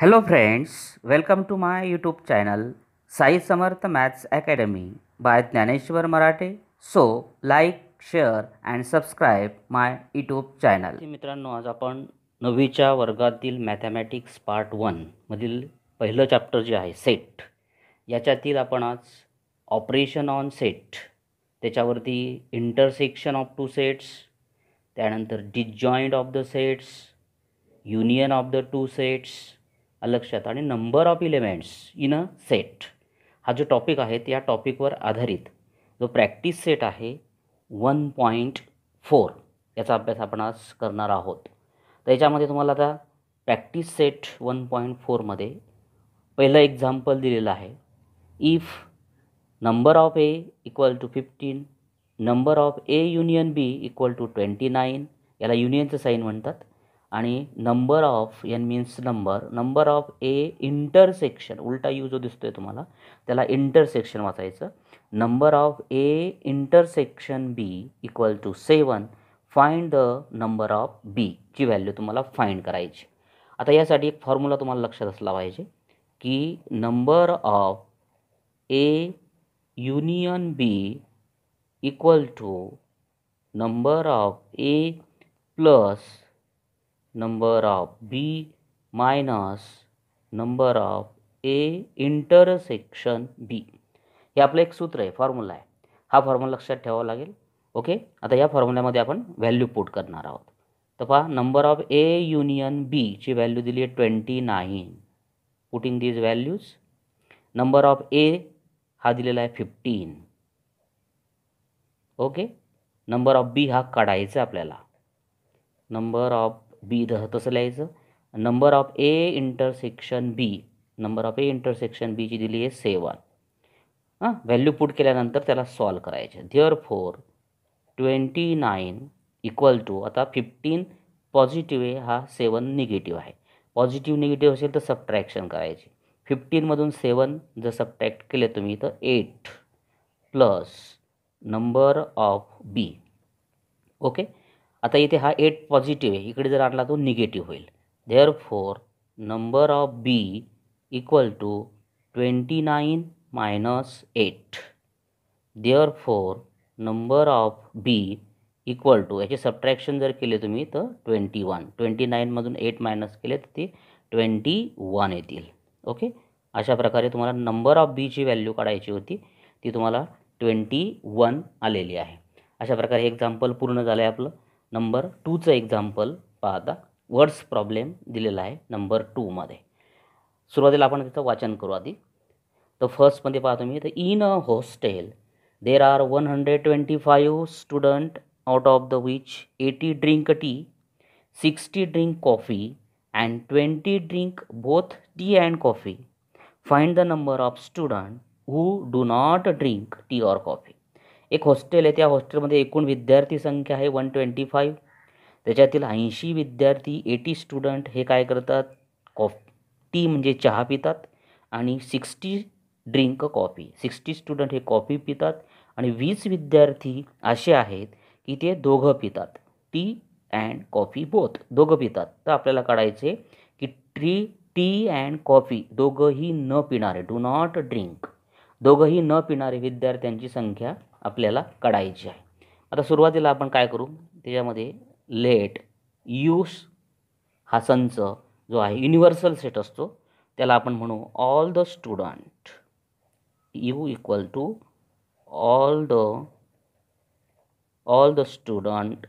Hello friends welcome to my YouTube channel Sai Samarth maths academy by Dnyaneshwar Marathe so like share and subscribe my YouTube channel मित्रांनो आज आपण नववीच्या वर्गातील mathematics part वनमधील पहिलं chapter जे आहे सेट याच्यातील आपण आज ऑपरेशन ऑन सेट त्याच्यावरती इंटरसेक्शन ऑफ टू सेट्स त्यानंतर disjoint of the sets union of the two sets लक्षात आणि number of elements in a set हा जो टॉपिक आहे त्या टॉपिकवर आधारित जो प्रॅक्टिस सेट आहे वन पॉईंट फोर याचा अभ्यास आपण आज करणार आहोत तर याच्यामध्ये तुम्हाला आता प्रॅक्टिस सेट वन पॉईंट फोरमध्ये पहिलं एक्झाम्पल दिलेलं आहे if number of A equal to fifteen number of A union B equal to twenty nine याला युनियनचं साईन म्हणतात आणि number of n means number number of A intersection उलटा U जो दिसतो आहे तुम्हाला त्याला इंटरसेक्शन वाचायचं number of A intersection B equal to seven find the number of B ची व्हॅल्यू तुम्हाला फाइंड करायची आता यासाठी एक फॉर्म्युला तुम्हाला लक्षात असला पाहिजे की number of A union B equal to number of A plus number of B minus number of A intersection B हे आपलं एक सूत्र आहे फॉर्म्युला आहे हा फॉर्म्युला लक्षात ठेवावा लागेल ओके आता या फॉर्म्युल्यामध्ये आपण व्हॅल्यू पुट करणार आहोत तर पहा नंबर ऑफ ए युनियन बीची व्हॅल्यू दिली आहे twenty nine putting these values number of A हा दिलेला आहे fifteen okay number of B हा काढायचा आपल्याला नंबर ऑफ बी तसं लिहायचं number of A intersection B number of A intersection बीची दिली आहे सेवन हां व्हॅल्यू पुट केल्यानंतर त्याला सॉल्व करायचे therefore twenty nine equal to आता फिफ्टीन पॉझिटिव्ह आहे हा सेवन निगेटिव्ह आहे पॉझिटिव्ह निगेटिव्ह असेल तर सबट्रॅक्शन करायचे फिफ्टीनमधून सेवन जर सबट्रॅक्ट केले तुम्ही तर eight plus number of B okay आता इथे हा एट पॉझिटिव्ह आहे इकडे जर आणला तो निगेटिव्ह होईल there four number of B equal to twenty nine minus eight there four number of B equal to याचे सबट्रॅक्शन जर केले तुम्ही तर ट्वेंटी वन ट्वेंटी नाईनमधून एट मायनस केले तर ते ट्वेंटी वन येतील ओके अशा प्रकारे तुम्हाला नंबर ऑफ बीची व्हॅल्यू काढायची होती ती तुम्हाला ट्वेंटी वन आलेली आहे अशा प्रकारे एक्झाम्पल पूर्ण झालं आहे आपलं नंबर टूचं एक्झाम्पल पाहता वर्ड्स प्रॉब्लेम दिलेला आहे नंबर टूमध्ये सुरुवातीला आपण त्याचं वाचन करू आधी तर फर्स्टमध्ये पाहतो मी तर in a hostel there are one hundred twenty five student out of the which eighty drink tea sixty drink coffee and twenty drink both tea and coffee find the number of student who do not drink tea or coffee एक hostel आहे त्या हॉस्टेलमध्ये एकूण विद्यार्थी संख्या आहे one twenty five त्याच्यातील ऐंशी विद्यार्थी एटी स्टुडंट हे काय करतात कॉफ टी म्हणजे चहा पितात आणि sixty drink coffee sixty student हे कॉफी पितात आणि वीस विद्यार्थी असे आहेत की ते दोघं पितात टी अँड कॉफी बोथ दोघं पितात तर आपल्याला काढायचे की ट्री टी अँड कॉफी दोघंही न पिणारे डू नॉट ड्रिंक दोघंही न पिणारे विद्यार्थ्यांची संख्या आपल्याला काढायची आहे आता सुरुवातीला आपण काय करू त्याच्यामध्ये लेट यूस हा संच जो आहे युनिव्हर्सल सेट असतो त्याला आपण म्हणू all the student U equal to all the all the student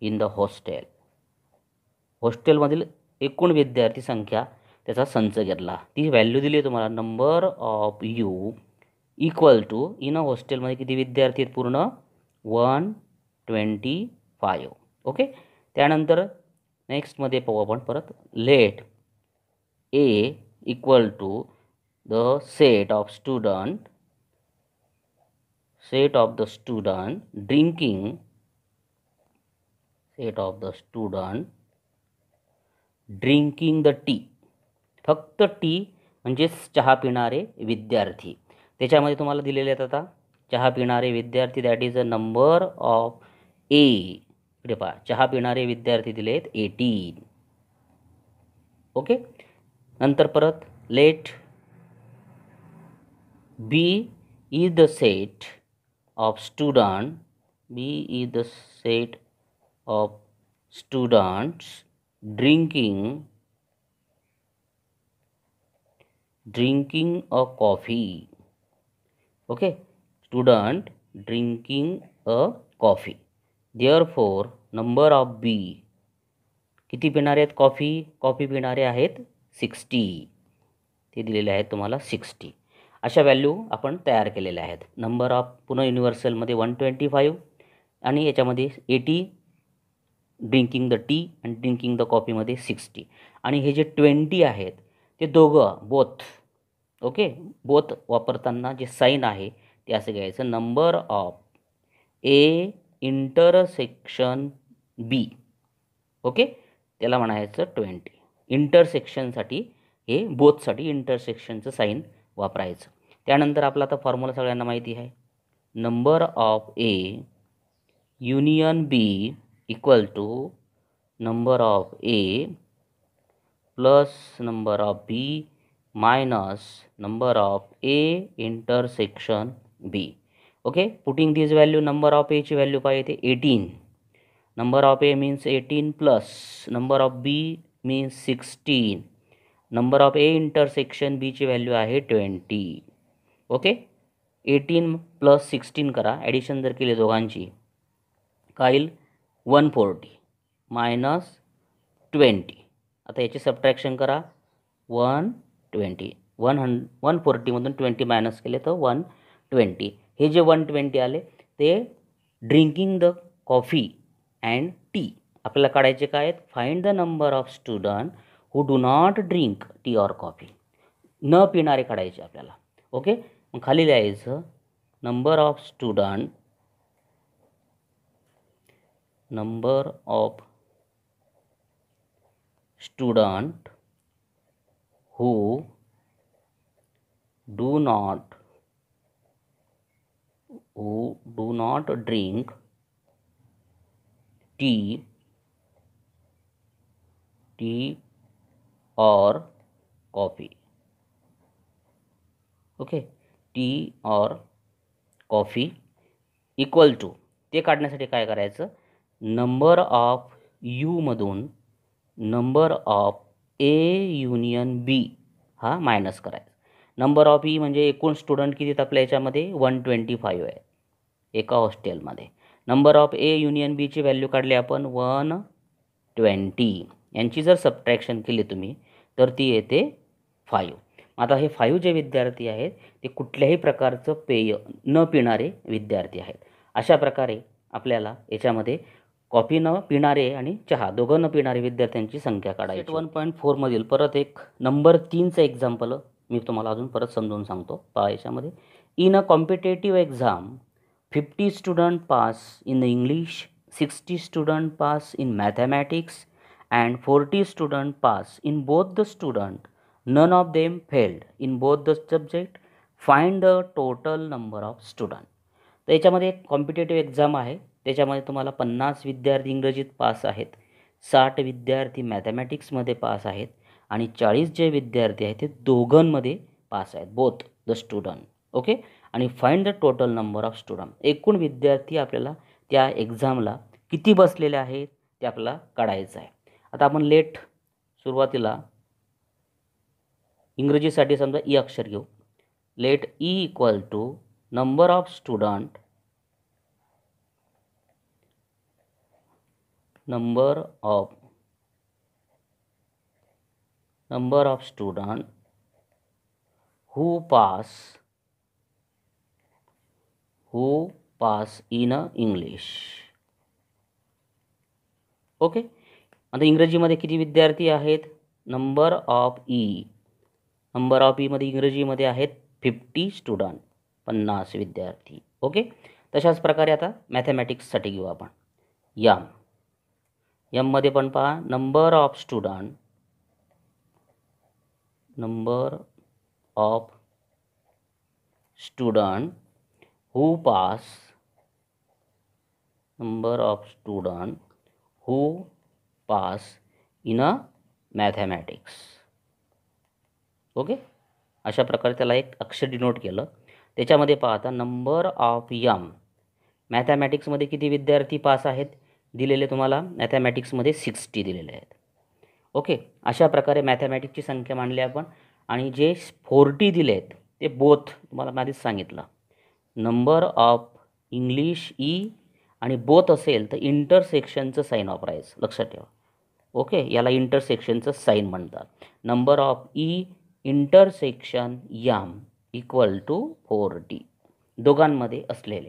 in the hostel हॉस्टेलमधील एकूण विद्यार्थी संख्या त्याचा संच घेतला ती व्हॅल्यू दिली आहे तुम्हाला number of U equal to in a हॉस्टेलमध्ये किती विद्यार्थी आहेत पूर्ण वन ट्वेंटी फायव्ह ओके त्यानंतर नेक्स्टमध्ये पाहू आपण परत let A equal to the set of student set of the student drinking set of the student drinking the tea फक्त टी म्हणजेच चहा पिणारे विद्यार्थी त्याच्यामध्ये तुम्हाला दिलेले आहेत आता चहा पिणारे विद्यार्थी that is a number of A इकडे पहा चहा पिणारे विद्यार्थी दिले आहेत एटीन ओके नंतर परत let B is the set of student B is the set of students drinking drinking a coffee okay student drinking a coffee there four number of B किती पिणारे आहेत कॉफी कॉफी पिणारे आहेत sixty ते दिलेले आहेत तुम्हाला सिक्स्टी अशा value आपण तयार केलेल्या आहेत नंबर ऑफ पुन्हा युनिव्हर्सलमध्ये वन ट्वेंटी फाईव्ह आणि याच्यामध्ये एटी ड्रिंकिंग द टी आणि ड्रिंकिंग द कॉफीमध्ये सिक्स्टी आणि हे जे ट्वेंटी आहेत ते दोघं बोथ ओके बोथ वापरताना जे साईन आहे ते असं घ्यायचं number of A intersection B okay त्याला म्हणायचं ट्वेंटी इंटरसेक्शनसाठी हे बोथसाठी इंटरसेक्शनचं साईन वापरायचं त्यानंतर आपला आता फॉर्म्युला सगळ्यांना माहिती आहे number of A union B equal to number of A plus number of B minus number of A intersection B. Okay, putting this value number of A ची value पाई थे 18. Number of A means 18 plus number of B means 16. Number of A intersection B ची value आहे 20. Okay, 18 plus 16 करा addition addition जर केली दोघांची काईल 140 minus 20. ट्वेंटी यह ची subtraction करा वन ट्वेंटी वन हं वन फोर्टीमधून ट्वेंटी मायनस केले तर वन ट्वेंटी हे जे वन ट्वेंटी आले ते drinking the coffee and tea आपल्याला काढायचे काय आहेत find the number of student who do not drink tea or coffee न पिणारे काढायचे आपल्याला ओके मग खाली लिहायचं number of student number of student who do not who do not drink tea tea or coffee okay tea or coffee equal to ते काढण्यासाठी काय करायचं नंबर ऑफ मधून number of A union B हा minus करायचा number of E म्हणजे एकूण student किती आपल्या याच्यामध्ये वन ट्वेंटी फाईव्ह आहे एका हॉस्टेलमध्ये नंबर ऑफ ए युनियन बीची व्हॅल्यू काढली आपण वन ट्वेंटी यांची जर सबट्रॅक्शन केली तुम्ही तर ती येते फाईव्ह आता हे फाईव्ह जे विद्यार्थी आहेत ते कुठल्याही प्रकारचं पेय न पिणारे विद्यार्थी आहेत अशा प्रकारे आपल्याला याच्यामध्ये कॉफी न पिणारे आणि चहा दोघं न पिणारे विद्यार्थ्यांची संख्या काढायची वन पॉईंट फोरमधील परत एक नंबर तीनचं एक्झाम्पल मी तुम्हाला अजून परत समजून सांगतो पहा याच्यामध्ये in a competitive exam fifty student pass in the English sixty student pass in mathematics and forty student pass in both the student none of them failed in both the subject find the total number of student तर याच्यामध्ये एक competitive exam आहे त्याच्यामध्ये तुम्हाला पन्नास विद्यार्थी इंग्रजीत pass आहेत साठ विद्यार्थी मॅथमॅटिक्समध्ये पास आहेत आणि चाळीस जे विद्यार्थी आहेत ते दोघांमध्ये पास आहेत बोथ द स्टुडंट ओके आणि find the total number of student एकूण विद्यार्थी आपल्याला त्या एक्झामला किती बसलेले आहेत ते आपल्याला काढायचं आहे आता आपण लेट सुरुवातीला इंग्रजीसाठी समजा ई e अक्षर घेऊ let E equal to number of student number of number of student who pass who pass in English okay आता इंग्रजीमध्ये किती विद्यार्थी आहेत number of E number of ईमध्ये इंग्रजीमध्ये आहेत फिफ्टी स्टुडंट पन्नास विद्यार्थी ओके तशाच प्रकारे आता मॅथमॅटिक्ससाठी घेऊ आपण या यममध्ये पण पहा number of student number of student who pass number of student who pass in a mathematics okay अशा प्रकारे त्याला एक अक्षर डिनोट केलं त्याच्यामध्ये पाहता नंबर ऑफ यम मॅथॅमॅटिक्समध्ये किती विद्यार्थी पास आहेत दिलेले तुम्हाला मॅथॅमॅटिक्समध्ये सिक्स्टी दिलेले आहेत ओके अशा प्रकारे मॅथॅमॅटिक्सची संख्या मांडली आपण आणि जे फोर्टी दिले आहेत ते बोथ तुम्हाला मी आधीच सांगितलं नंबर ऑफ इंग्लिश ई आणि बोथ असेल तर इंटरसेक्शनचं साईन वापरायचं लक्षात ठेवा ओके याला इंटरसेक्शनचं साईन म्हणतात number of E intersection M equal to four D दोघांमध्ये असलेले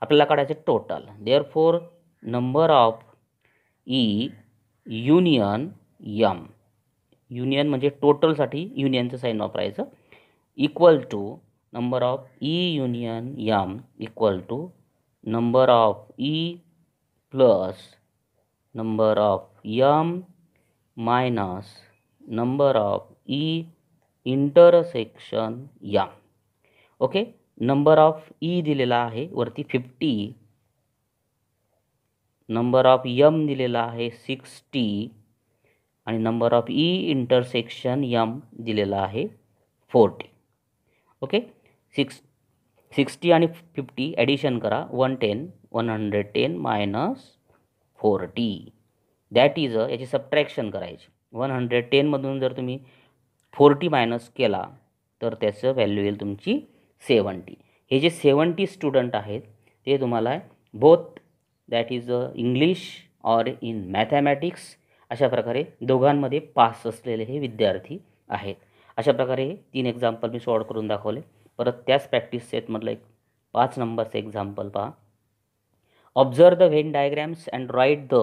आपल्याला काढायचे total there four number of E union M union म्हणजे टोटलसाठी युनियनचं साईन वापरायचं equal to number of E union M equal to number of E plus number of M minus number of E intersection M okay number of E दिलेला आहे वरती fifty number of M दिलेला आहे sixty आणि number of E intersection M दिलेला आहे forty okay six sixty आणि fifty addition करा one ten one hundred ten minus forty that is a याची सबट्रॅक्शन करायची वन हंड्रेड टेनमधून जर तुम्ही फोर्टी मायनस केला तर त्याचं व्हॅल्यू येईल तुमची सेवन्टी हे जे सेवन्टी स्टुडंट आहेत ते तुम्हाला both that is English or in mathematics अशा प्रकारे दोघांमध्ये पास असलेले हे विद्यार्थी आहेत अशा प्रकारे तीन एक्झाम्पल मी सॉल्व करून दाखवले परत त्याच प्रॅक्टिस सेटमधलं एक पाच नंबरचं एक्झाम्पल पहा observe the Venn diagrams and write the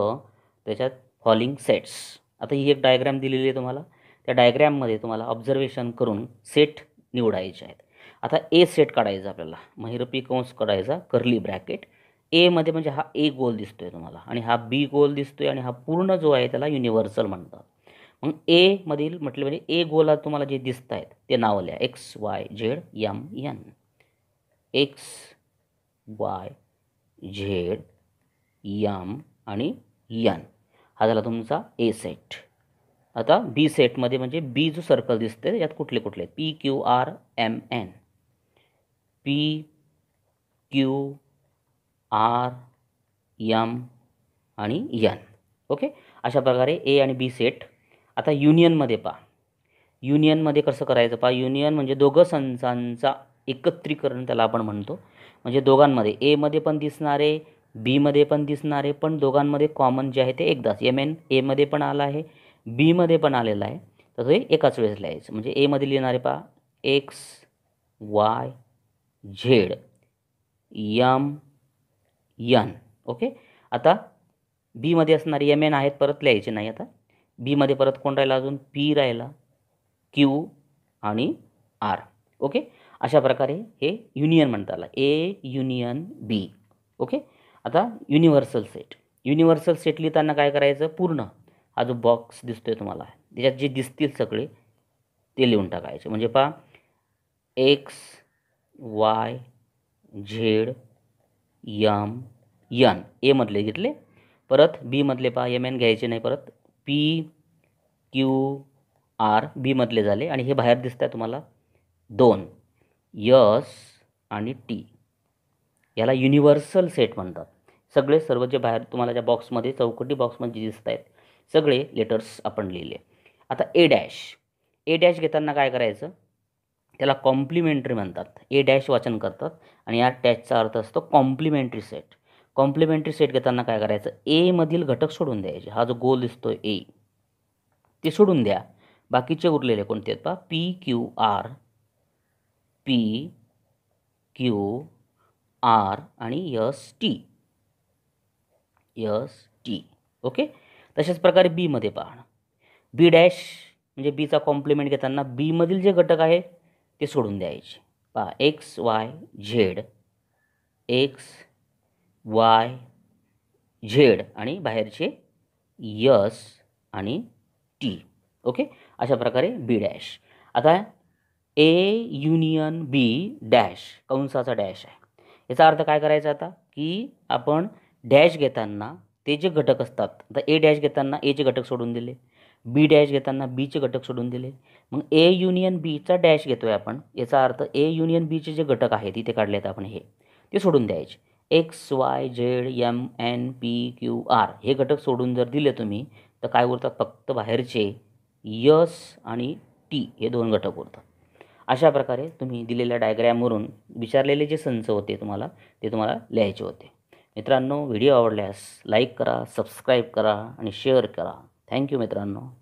त्याच्यात फॉलिंग सेट्स आता ही एक डायग्रॅम दिलेली आहे तुम्हाला त्या डायग्रॅममध्ये तुम्हाला ऑब्झर्वेशन करून सेट निवडायचे आहेत आता ए सेट काढायचा आपल्याला महिरपी कंस काढायचा कर्ली ब्रॅकेट एमध्ये म्हणजे हा ए गोल दिसतोय तुम्हाला आणि हा बी गोल दिसतोय आणि हा पूर्ण जो आहे त्याला युनिव्हर्सल म्हणतात मग एमधील म्हटलं म्हणजे ए गोला तुम्हाला जे दिसत आहेत ते नाव लिहा X Y Z M N X Y Z M आणि यन हा झाला तुमचा ए सेट आता बी सेटमध्ये म्हणजे बी जो सर्कल दिसते यात कुठले कुठले P Q R M N P Q R M आणि यन ओके अशा प्रकारे ए आणि बी सेट आता युनियनमध्ये पहा युनियनमध्ये कसं करायचं पहा युनियन म्हणजे दोघं संचांचा एकत्रीकरण त्याला आपण म्हणतो म्हणजे दोघांमध्ये एमध्ये पण दिसणारे बीमध्ये पण दिसणारे पण दोघांमध्ये कॉमन जे आहे ते एकदाच एम एन एमध्ये पण आला आहे बीमध्ये पण आलेलं आहे तर हे एकाच वेळेस लिहायचं म्हणजे एमध्ये लिहिणारे पहा X Y Z M N okay आता बीमध्ये असणारे एम एन आहेत परत लिहायचे नाही आता बीमध्ये परत कोण राहिला अजून पी राहिला क्यू आणि आर ओके अशा प्रकारे हे युनियन म्हणता आला ए युनियन बी ओके आता युनिव्हर्सल सेट युनिव्हर्सल सेट लिहिताना काय करायचं पूर्ण हा जो बॉक्स दिसतो आहे तुम्हाला त्याच्यात जे दिसतील सगळे ते लिहून टाकायचे म्हणजे पहा X Y Z M N A मधले घेतले परत बी मधले पहा एम एन घ्यायचे नाही परत पी क्यू आर बी मधले झाले आणि हे बाहेर दिसत आहे तुम्हाला दोन यस आणि टी याला युनिव्हर्सल सेट म्हणतात सगळे सर्व जे बाहेर तुम्हाला ज्या बॉक्समध्ये चौकटी बॉक्समध्ये दिसत आहेत सगळे लेटर्स आपण लिहिले आता ए डॅश ए डॅश घेताना काय करायचं त्याला कॉम्प्लिमेंटरी म्हणतात ए डॅश वाचन करतात आणि या टॅचचा अर्थ असतो कॉम्प्लिमेंटरी सेट कॉम्प्लिमेंटरी सेट घेताना काय करायचं एमधील घटक सोडून द्यायचे हा जो गोल दिसतो ए ते सोडून द्या बाकीचे उरलेले कोणते आहेत पहा P Q R P Q R आणि S T S T okay तशाच प्रकारे बीमध्ये पाहणं बी डॅश म्हणजे बीचा कॉम्प्लिमेंट घेताना बीमधील जे घटक आहे ते सोडून द्यायचे पहा X Y Z X Y Z आणि बाहेरचे यस आणि टी ओके अशा प्रकारे बी डॅश आता ए युनियन बी डॅश कंसाचा डॅश आहे याचा अर्थ काय करायचा आता की आपण डॅश घेताना ते जे घटक असतात आता ए डॅश घेताना एचे घटक सोडून दिले बी डॅश घेताना बीचे घटक सोडून दिले मग ए युनियन बीचा डॅश घेतो आहे आपण याचा अर्थ ए युनियन बीचे जे घटक आहेत तिथे काढले आहेत आपण हे ते सोडून द्यायचे X Y Z M N P Q R हे घटक सोडून जर दिले तुम्ही तर काय उरतात फक्त बाहेरचे यस आणि टी हे दोन घटक उरतात अशा प्रकारे तुम्ही दिलेल्या डायग्रॅमवरून विचारलेले जे संच होते तुम्हाला ते तुम्हाला लिहायचे होते मित्रांनो व्हिडिओ आवडल्यास लाईक करा सबस्क्राईब करा आणि शेअर करा थँक्यू मित्रांनो